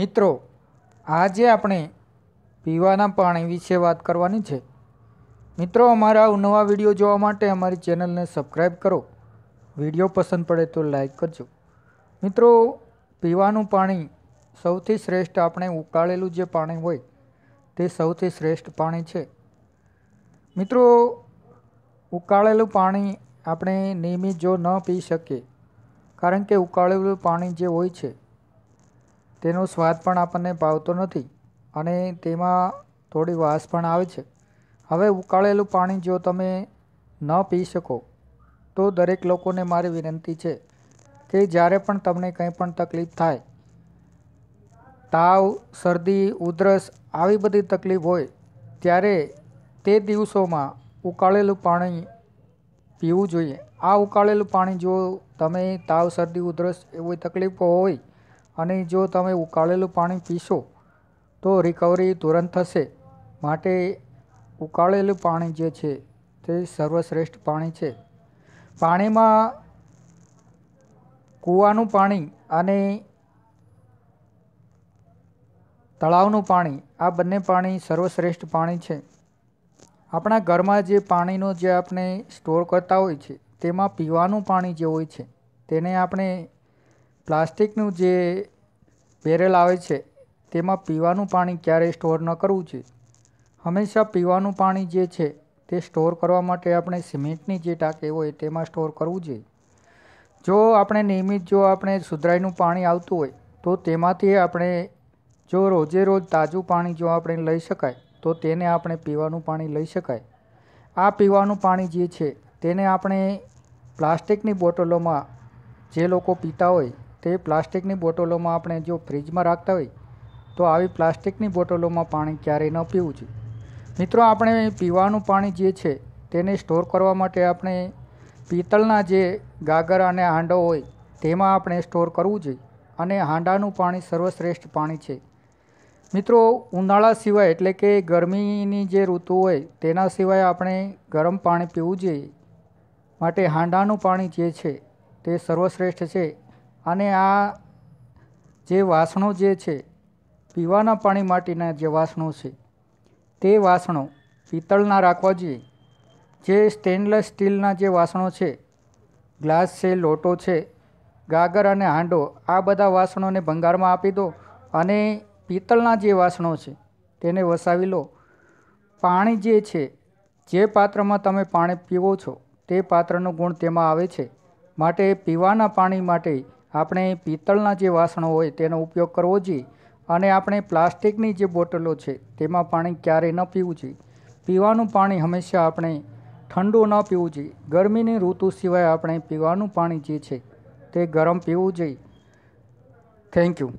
મિત્રો આજે આપણે પીવાના પાણી વિશે વાત કરવાની છે મિત્રો અમારા નવા વિડીયો જોવા માટે અમારી ચેનલને સબસ્ક્રાઈબ કરો વિડીયો પસંદ પડે તો લાઈક કરજો મિત્રો પીવાનું પાણી સૌથી શ્રેષ્ઠ આપણે ઉકાળેલું જે પાણી હોય તે સૌથી શ્રેષ્ઠ પાણી છે મિત્રો ઉકાળેલું પાણી આપણે નિયમિત જો ન પી શકીએ કારણ કે ઉકાળેલું પાણી જે હોય છે તેનો સ્વાદ પણ આપણને ભાવતો નથી અને તેમાં થોડી વાસ પણ આવે છે હવે ઉકાળેલું પાણી જો તમે ન પી શકો તો દરેક લોકોને મારી વિનંતી છે કે જ્યારે પણ તમને કંઈ પણ તકલીફ થાય તાવ શરદી ઉધરસ આવી બધી તકલીફ હોય ત્યારે તે દિવસોમાં ઉકાળેલું પાણી પીવું જોઈએ આ ઉકાળેલું પાણી જો તમે તાવ શરદી ઉધરસ એવી તકલીફો હોય અને જો તમે ઉકાળેલું પાણી પીશો તો રિકવરી તુરંત થશે માટે ઉકાળેલું પાણી જે છે તે સર્વશ્રેષ્ઠ પાણી છે પાણીમાં કૂવાનું પાણી અને તળાવનું પાણી આ બંને પાણી સર્વશ્રેષ્ઠ પાણી છે આપણા ઘરમાં જે પાણીનો જે આપણે સ્ટોર કરતા હોય છે તેમાં પીવાનું પાણી જે હોય છે તેને આપણે પ્લાસ્ટિકનું જે બેરલ આવે છે તેમાં પીવાનું પાણી ક્યારેય સ્ટોર ન કરવું જોઈએ હંમેશા પીવાનું પાણી જે છે તે સ્ટોર કરવા માટે આપણે સિમેન્ટની જે ટાંકી હોય તેમાં સ્ટોર કરવું જોઈએ જો આપણે નિયમિત જો આપણે સુધરાઈનું પાણી આવતું હોય તો તેમાંથી આપણે જો રોજે રોજ તાજું પાણી જો આપણે લઈ શકાય તો તેને આપણે પીવાનું પાણી લઈ શકાય આ પીવાનું પાણી જે છે તેને આપણે પ્લાસ્ટિકની બોટલોમાં જે લોકો પીતા હોય તે પ્લાસ્ટિકની બોટલોમાં આપણે જો ફ્રીજમાં રાખતા હોય તો આવી પ્લાસ્ટિકની બોટલોમાં પાણી ક્યારેય ન પીવું જોઈએ મિત્રો આપણે પીવાનું પાણી જે છે તેને સ્ટોર કરવા માટે આપણે પિત્તળના જે ગાગર અને હાંડો હોય તેમાં આપણે સ્ટોર કરવું જોઈએ અને હાંડાનું પાણી સર્વશ્રેષ્ઠ પાણી છે મિત્રો ઉનાળા સિવાય એટલે કે ગરમીની જે ઋતુ હોય તેના સિવાય આપણે ગરમ પાણી પીવું જોઈએ માટે હાંડાનું પાણી જે છે તે સર્વશ્રેષ્ઠ છે અને આ જે વાસણો જે છે પીવાના પાણી માટેના જે વાસણો છે તે વાસણો પિત્તળના રાખવા જોઈએ જે સ્ટેનલેસ સ્ટીલના જે વાસણો છે ગ્લાસ છે લોટો છે ગાગર અને હાંડો આ બધા વાસણોને ભંગારમાં આપી દો અને પિત્તળના જે વાસણો છે તેને વસાવી લો પાણી જે છે જે પાત્રમાં તમે પાણી પીવો છો તે પાત્રનો ગુણ તેમાં આવે છે માટે પીવાના પાણી માટે આપણે પિત્તળના જે વાસણો હોય તેનો ઉપયોગ કરવો જોઈએ અને આપણે પ્લાસ્ટિકની જે બોટલો છે તેમાં પાણી ક્યારેય ન પીવું જોઈએ પીવાનું પાણી હંમેશા આપણે ઠંડુ ન પીવું જોઈએ ગરમીની ઋતુ સિવાય આપણે પીવાનું પાણી જે છે તે ગરમ પીવું જોઈએ થેન્ક યુ